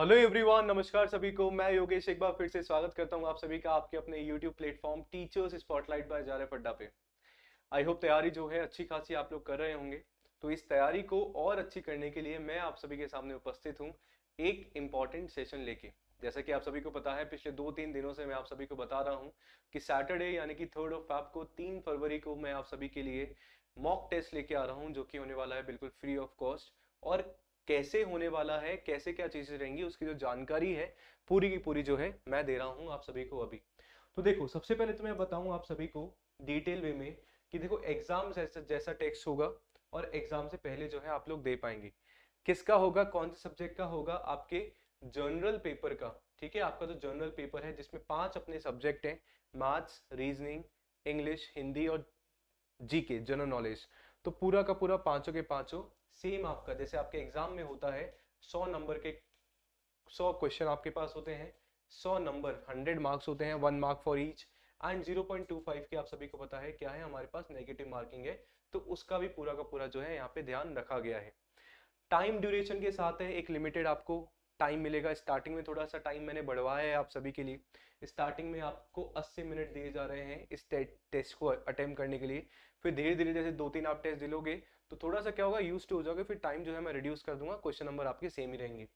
hello everyone नमस्कार सभी को मैं योगेश एक बार फिर से स्वागत करता हूं आप सभी का आपके अपने YouTube platform teachers spotlight by जारे फड्डा पे आई होप तैयारी जो है अच्छी खासी आप लोग कर रहे होंगे तो इस तैयारी को और अच्छी करने के लिए मैं आप सभी के सामने उपस्थित हूँ एक इम्पॉर्टेंट सेशन लेके जैसा कि आप सभी को पता है पिछले दो तीन दिनों से मैं आप सभी को बता रहा हूँ कि सैटरडे यानी कि थर्ड ऑफ फैप को तीन फरवरी को मैं आप सभी के लिए मॉक टेस्ट लेके आ रहा हूँ जो कि होने वाला है बिल्कुल फ्री ऑफ कॉस्ट और कैसे होने वाला है कैसे क्या चीजें रहेंगी उसकी जो जानकारी है पूरी की पूरी जो है मैं दे रहा हूँ आप सभी को अभी तो देखो सबसे पहले तो मैं बताऊँ आप सभी को डिटेल वे में कि देखो एग्जाम जैसा जैसा टेक्स्ट होगा और एग्जाम से पहले जो है आप लोग दे पाएंगे किसका होगा कौन से सब्जेक्ट का होगा आपके जर्नल पेपर का ठीक है आपका जो तो जर्नल पेपर है जिसमें पांच अपने सब्जेक्ट हैं मैथ्स रीजनिंग इंग्लिश हिंदी और जीके जनरल नॉलेज तो पूरा का पूरा पांचों के पांचों सेम आपका जैसे आपके एग्जाम में होता है सौ नंबर के सौ क्वेश्चन आपके पास होते हैं सौ नंबर हंड्रेड मार्क्स होते हैं one mark for each and zero point two five की आप सभी को पता है क्या है हमारे पास नेगेटिव मार्किंग है तो उसका भी पूरा का पूरा जो है यहाँ पे ध्यान रखा गया है टाइम ड्यूरेशन के साथ है एक लिमिटेड आपको टाइम मिलेगा स्टार्टिंग में थोड़ा सा टाइम मैंने बढ़वाया है आप सभी के लिए स्टार्टिंग में आपको 80 मिनट दिए जा रहे हैं इस टेस्ट को अटेम्प करने के लिए फिर धीरे धीरे जैसे दो तीन आप टेस्ट दिलोगे तो थोड़ा सा क्या होगा यूज टू हो जाओगे फिर टाइम जो है मैं रिड्यूस कर दूंगा क्वेश्चन नंबर आपके सेम ही रहेंगे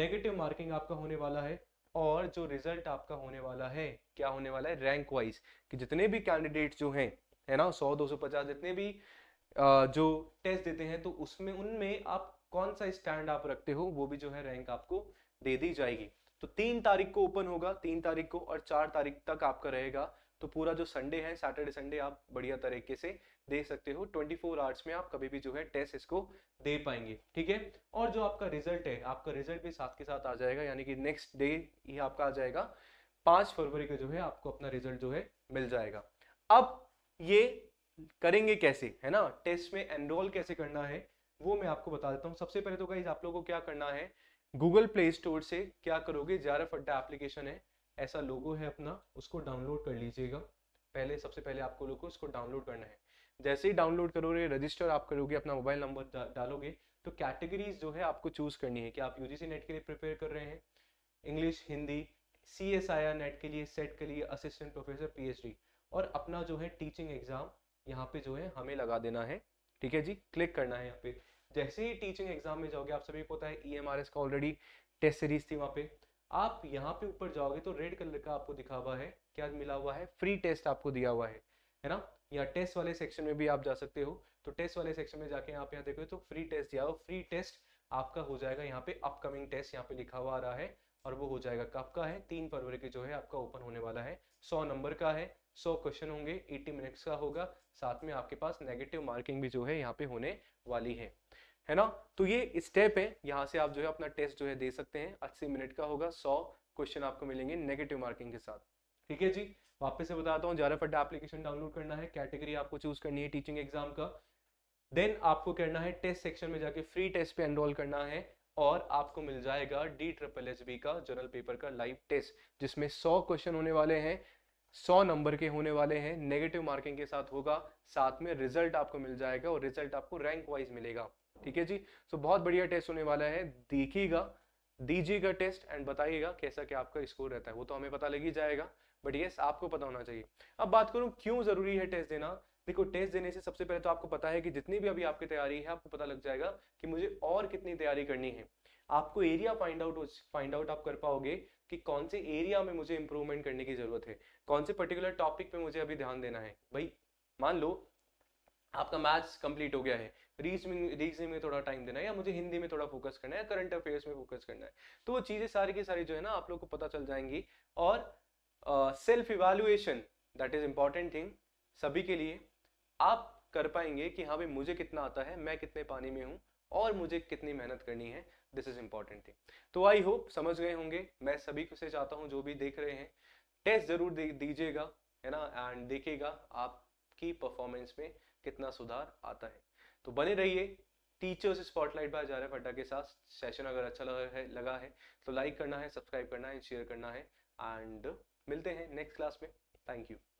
नेगेटिव मार्किंग आपका होने वाला है और जो रिजल्ट आपका होने वाला है क्या होने वाला है रैंक वाइज कि जितने भी कैंडिडेट जो हैं है ना सौ दो सौ पचास जितने भी जो टेस्ट देते हैं तो उसमें उनमें आप कौन सा स्टैंड आप रखते हो वो भी जो है रैंक आपको दे दी जाएगी तो तीन तारीख को ओपन होगा तीन तारीख को और चार तारीख तक आपका रहेगा तो पूरा जो संडे है सैटरडे संडे आप बढ़िया तरीके से दे सकते हो 24 फोर आवर्स में आप कभी भी जो है टेस्ट इसको दे पाएंगे ठीक है और जो आपका रिजल्ट है आपका रिजल्ट भी साथ के साथ आ जाएगा यानी कि नेक्स्ट डे ही आपका आ जाएगा पांच फरवरी को जो है आपको अपना रिजल्ट जो है मिल जाएगा अब ये करेंगे कैसे है ना टेस्ट में एनरोल कैसे करना है वो मैं आपको बता देता हूँ सबसे पहले तो गाइज आप लोगों को क्या करना है गूगल प्ले स्टोर से क्या करोगे जारफ अड्डा एप्लीकेशन है ऐसा लोगो है अपना उसको डाउनलोड कर लीजिएगा पहले सबसे पहले आपको लोग को उसको डाउनलोड करना है जैसे ही डाउनलोड करोगे रजिस्टर आप करोगे अपना मोबाइल नंबर डालोगे तो कैटेगरीज जो है आपको चूज करनी है कि आप यूजीसी नेट के लिए प्रिपेयर कर रहे हैं English Hindi C S I R NET के लिए सेट के लिए असिस्टेंट प्रोफेसर डी और अपना जो है टीचिंग एग्जाम यहाँ पे जो है हमें लगा देना है ठीक है जी क्लिक करना है यहाँ पे जैसे ही टीचिंग एग्जाम में जाओगे आप सभी को पता है ई e का ऑलरेडी टेस्ट सीरीज थी वहाँ पे आप यहाँ पे ऊपर जाओगे तो रेड कलर का आपको दिखा हुआ है क्या मिला हुआ है फ्री टेस्ट आपको दिया हुआ है है ना या टेस्ट वाले सेक्शन में भी आप जा सकते हो तो टेस्ट वाले सेक्शन में जाके आप यहाँ देखोगे तो फ्री टेस्ट दिया हो फ्री टेस्ट आपका हो जाएगा यहाँ पे अपकमिंग टेस्ट यहाँ पे लिखा हुआ आ रहा है और वो हो जाएगा कब का है तीन फरवरी के जो है आपका ओपन होने वाला है सौ नंबर का है सौ क्वेश्चन होंगे एट्टी मिनट्स का होगा साथ में आपके पास नेगेटिव मार्किंग भी जो है यहाँ पे होने वाली है है ना तो ये स्टेप है यहाँ से आप जो है अपना टेस्ट जो है दे सकते हैं अस्सी मिनट का होगा सौ क्वेश्चन आपको मिलेंगे नेगेटिव मार्किंग के साथ ठीक है जी वापस से बताता हूँ ज्यादा फटा एप्लीकेशन डाउनलोड करना है कैटेगरी आपको चूज करनी है टीचिंग एग्जाम का देन आपको करना है टेस्ट सेक्शन में जाके फ्री टेस्ट पे एनरोल करना है और आपको मिल जाएगा डी ट्रिपल एस बी का जर्नल पेपर का लाइव टेस्ट जिसमें सौ क्वेश्चन होने वाले हैं सौ नंबर के होने वाले हैं नेगेटिव मार्किंग के साथ होगा साथ में रिजल्ट आपको मिल जाएगा और रिजल्ट आपको रैंक वाइज मिलेगा ठीक है जी सो बहुत बढ़िया टेस्ट होने वाला है देखिएगा दीजिएगा टेस्ट एंड बताइएगा कैसा क्या आपका स्कोर रहता है वो तो हमें पता लग ही जाएगा बट यस आपको पता होना चाहिए अब बात करूं क्यों जरूरी है टेस्ट देना देखो टेस्ट देने से सबसे पहले तो आपको पता है कि जितनी भी अभी आपकी तैयारी है आपको पता लग जाएगा कि मुझे और कितनी तैयारी करनी है आपको area find out find out आप कर पाओगे कि कौन से एरिया में मुझे इंप्रूवमेंट करने की जरूरत है कौन से पर्टिकुलर टॉपिक पे मुझे अभी ध्यान देना है भाई मान लो आपका मैथ्स कंप्लीट हो गया है रीजनिंग रीजनिंग में थोड़ा टाइम देना है या मुझे हिंदी में थोड़ा फोकस करना है करंट अफेयर्स में फोकस करना है तो वो चीज़ें सारी की सारी जो है ना आप लोग को पता चल जाएंगी और self evaluation that is important thing सभी के लिए आप कर पाएंगे कि हाँ भाई मुझे कितना आता है मैं कितने पानी में हूँ और मुझे कितनी मेहनत करनी है दिस इज इम्पॉर्टेंट थिंग तो आई होप समझ गए होंगे मैं सभी को से चाहता हूँ जो भी देख रहे हैं टेस्ट जरूर दे दीजिएगा है ना एंड देखिएगा आपकी परफॉर्मेंस में कितना सुधार आता है तो बने रहिए टीचर्स स्पॉटलाइट बाय रहे फटा के साथ सेशन अगर अच्छा लगा है लगा है तो लाइक करना है सब्सक्राइब करना है शेयर करना है एंड मिलते हैं नेक्स्ट क्लास में थैंक यू